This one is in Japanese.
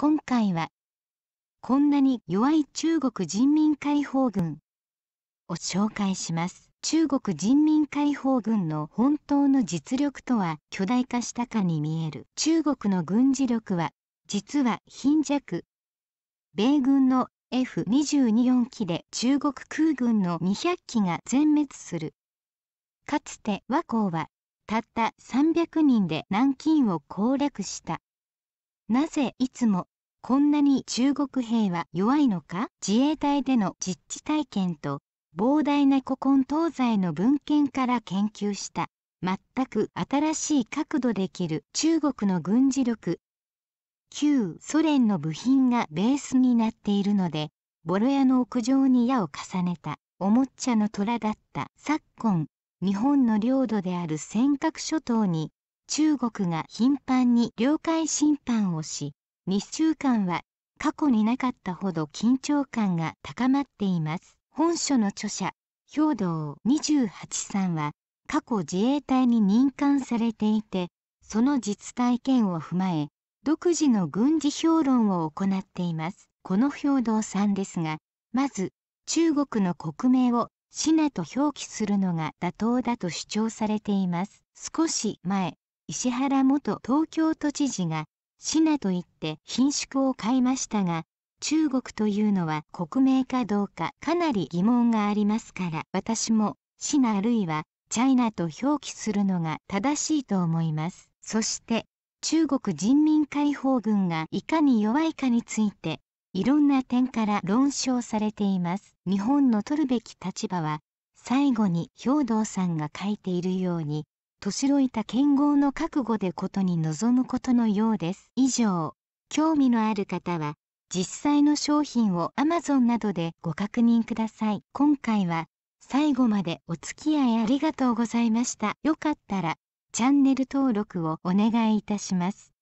今回は、こんなに弱い中国人民解放軍を紹介します。中国人民解放軍の本当の実力とは巨大化したかに見える。中国の軍事力は、実は貧弱。米軍の F-224 機で中国空軍の200機が全滅する。かつて和光は、たった300人で南京を攻略した。なぜいつもこんなに中国兵は弱いのか自衛隊での実地体験と膨大な古今東西の文献から研究した全く新しい角度できる中国の軍事力旧ソ連の部品がベースになっているのでボロ屋の屋上に矢を重ねたおもちゃの虎だった昨今日本の領土である尖閣諸島に中国が頻繁に領海侵犯をし、2週間は過去になかったほど緊張感が高まっています。本書の著者、兵道28さんは、過去自衛隊に任官されていて、その実体験を踏まえ、独自の軍事評論を行っています。この兵道さんですが、まず、中国の国名をシナと表記するのが妥当だと主張されています。少し前、石原元東京都知事が、シナと言って品種を買いましたが、中国というのは国名かどうかかなり疑問がありますから、私もシナあるいはチャイナと表記するのが正しいと思います。そして、中国人民解放軍がいかに弱いかについて、いろんな点から論証されています。日本の取るべき立場は、最後に兵道さんが書いているように、年老いた剣豪の覚悟でことに臨むことのようです。以上、興味のある方は、実際の商品を Amazon などでご確認ください。今回は最後までお付き合いありがとうございました。よかったらチャンネル登録をお願いいたします。